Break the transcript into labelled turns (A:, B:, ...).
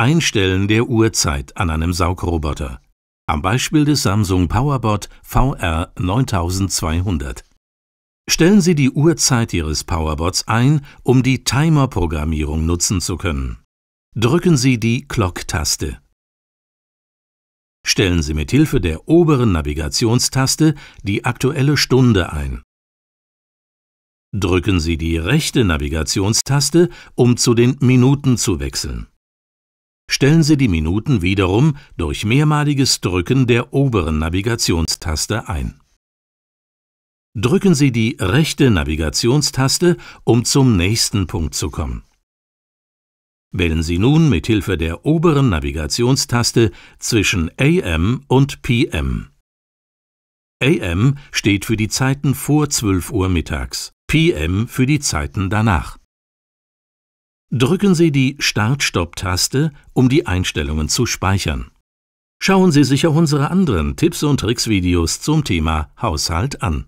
A: Einstellen der Uhrzeit an einem Saugroboter. Am Beispiel des Samsung Powerbot VR 9200. Stellen Sie die Uhrzeit Ihres Powerbots ein, um die Timer-Programmierung nutzen zu können. Drücken Sie die Clock-Taste. Stellen Sie mit Hilfe der oberen Navigationstaste die aktuelle Stunde ein. Drücken Sie die rechte Navigationstaste, um zu den Minuten zu wechseln stellen Sie die Minuten wiederum durch mehrmaliges Drücken der oberen Navigationstaste ein. Drücken Sie die rechte Navigationstaste, um zum nächsten Punkt zu kommen. Wählen Sie nun mit Hilfe der oberen Navigationstaste zwischen AM und PM. AM steht für die Zeiten vor 12 Uhr mittags, PM für die Zeiten danach. Drücken Sie die Start-Stopp-Taste, um die Einstellungen zu speichern. Schauen Sie sich auch unsere anderen Tipps und Tricks-Videos zum Thema Haushalt an.